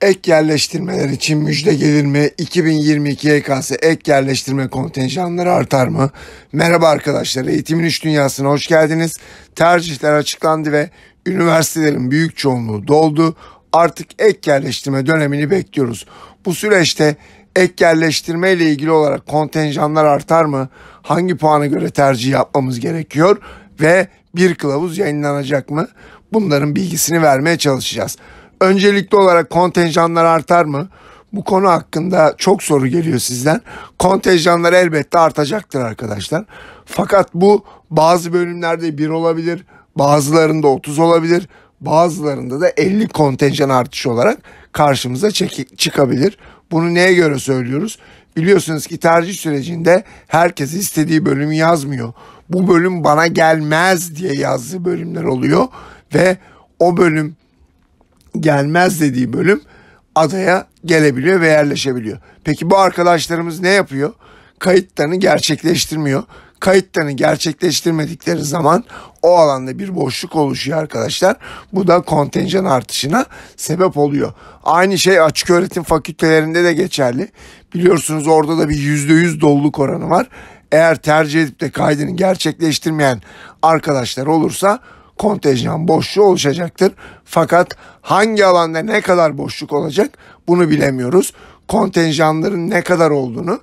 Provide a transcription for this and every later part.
ek yerleştirmeler için müjde gelir mi? 2022 YKS e ek yerleştirme kontenjanları artar mı? Merhaba arkadaşlar, Eğitimin Üç Dünyası'na hoş geldiniz. Tercihler açıklandı ve üniversitelerin büyük çoğunluğu doldu. Artık ek yerleştirme dönemini bekliyoruz. Bu süreçte ek yerleştirme ile ilgili olarak kontenjanlar artar mı? Hangi puana göre tercih yapmamız gerekiyor? Ve bir kılavuz yayınlanacak mı? Bunların bilgisini vermeye çalışacağız. Öncelikli olarak kontenjanlar artar mı? Bu konu hakkında çok soru geliyor sizden. Kontenjanlar elbette artacaktır arkadaşlar. Fakat bu bazı bölümlerde 1 olabilir, bazılarında 30 olabilir, bazılarında da 50 kontenjan artışı olarak karşımıza çıkabilir. Bunu neye göre söylüyoruz? Biliyorsunuz ki tercih sürecinde herkes istediği bölümü yazmıyor. Bu bölüm bana gelmez diye yazdığı bölümler oluyor ve o bölüm gelmez dediği bölüm adaya gelebiliyor ve yerleşebiliyor. Peki bu arkadaşlarımız ne yapıyor? Kayıtlarını gerçekleştirmiyor. Kayıtlarını gerçekleştirmedikleri zaman o alanda bir boşluk oluşuyor arkadaşlar. Bu da kontenjan artışına sebep oluyor. Aynı şey açık öğretim fakültelerinde de geçerli. Biliyorsunuz orada da bir %100 doluluk oranı var. Eğer tercih edip de kaydını gerçekleştirmeyen arkadaşlar olursa kontenjan boşluğu oluşacaktır. Fakat hangi alanda ne kadar boşluk olacak bunu bilemiyoruz. Kontenjanların ne kadar olduğunu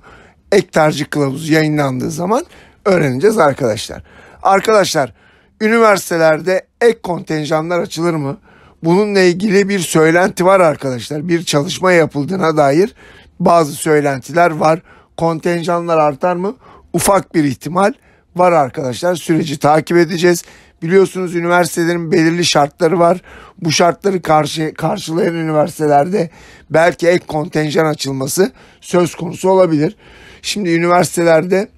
ek tercih kılavuzu yayınlandığı zaman öğreneceğiz arkadaşlar. Arkadaşlar üniversitelerde ek kontenjanlar açılır mı? Bununla ilgili bir söylenti var arkadaşlar. Bir çalışma yapıldığına dair bazı söylentiler var. Kontenjanlar artar mı? Ufak bir ihtimal var arkadaşlar. Süreci takip edeceğiz. Biliyorsunuz üniversitelerin belirli şartları var. Bu şartları karşı, karşılayan üniversitelerde belki ek kontenjan açılması söz konusu olabilir. Şimdi üniversitelerde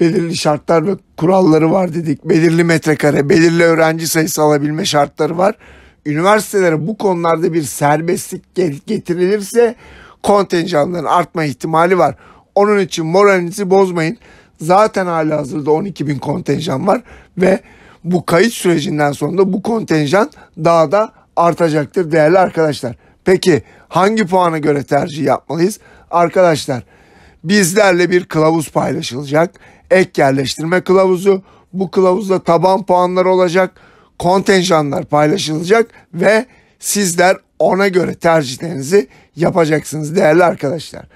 belirli şartlar ve kuralları var dedik. Belirli metrekare, belirli öğrenci sayısı alabilme şartları var. Üniversitelere bu konularda bir serbestlik getirilirse kontenjanların artma ihtimali var. Onun için moralinizi bozmayın. Zaten hali hazırda 12 bin kontenjan var ve bu kayıt sürecinden sonra bu kontenjan daha da artacaktır değerli arkadaşlar. Peki hangi puana göre tercih yapmalıyız? Arkadaşlar bizlerle bir kılavuz paylaşılacak. Ek yerleştirme kılavuzu. Bu kılavuzda taban puanları olacak. Kontenjanlar paylaşılacak ve sizler ona göre tercihlerinizi yapacaksınız değerli arkadaşlar.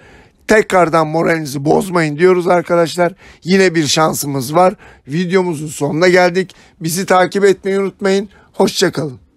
Tekrardan moralinizi bozmayın diyoruz arkadaşlar. Yine bir şansımız var. Videomuzun sonuna geldik. Bizi takip etmeyi unutmayın. Hoşçakalın.